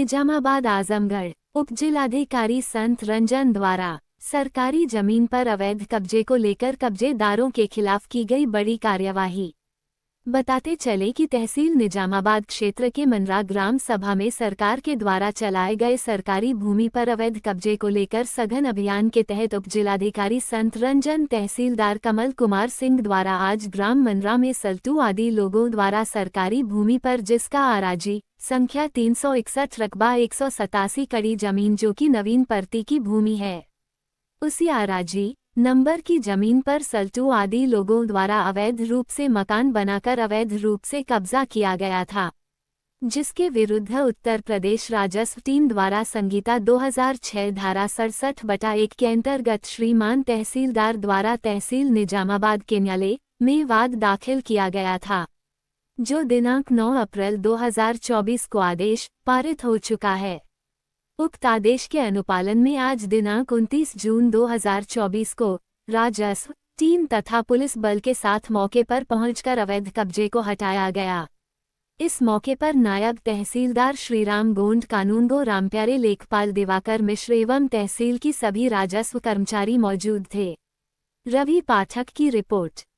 निजामाबाद आजमगढ़ उप जिलाधिकारी संत रंजन द्वारा सरकारी जमीन पर अवैध कब्जे को लेकर कब्जेदारों के खिलाफ की गई बड़ी कार्यवाही बताते चले कि तहसील निजामाबाद क्षेत्र के मनरा ग्राम सभा में सरकार के द्वारा चलाए गए सरकारी भूमि पर अवैध कब्जे को लेकर सघन अभियान के तहत उप जिलाधिकारी संत रंजन तहसीलदार कमल कुमार सिंह द्वारा आज ग्राम मनरा में सल्टू आदि लोगों द्वारा सरकारी भूमि पर जिसका आराजी संख्या तीन सौ इकसठ रकबा एक सौ सतासी कड़ी जमीन जो कि नवीन परती की भूमि है उसी आराजी नंबर की जमीन पर सल्टू आदि लोगों द्वारा अवैध रूप से मकान बनाकर अवैध रूप से कब्जा किया गया था जिसके विरुद्ध उत्तर प्रदेश राजस्व टीम द्वारा संगीता 2006 धारा सड़सठ बटा एक के अंतर्गत श्रीमान तहसीलदार द्वारा तहसील निजामाबाद के न्यायालय में वाद दाखिल किया गया था जो दिनांक 9 अप्रैल 2024 को आदेश पारित हो चुका है उक्त आदेश के अनुपालन में आज दिनांक 29 जून 2024 को राजस्व टीम तथा पुलिस बल के साथ मौके पर पहुंचकर अवैध कब्जे को हटाया गया इस मौके पर नायब तहसीलदार श्रीराम गोंड कानूनगो रामप्यारे लेखपाल दिवाकर मिश्र एवं तहसील की सभी राजस्व कर्मचारी मौजूद थे रवि पाठक की रिपोर्ट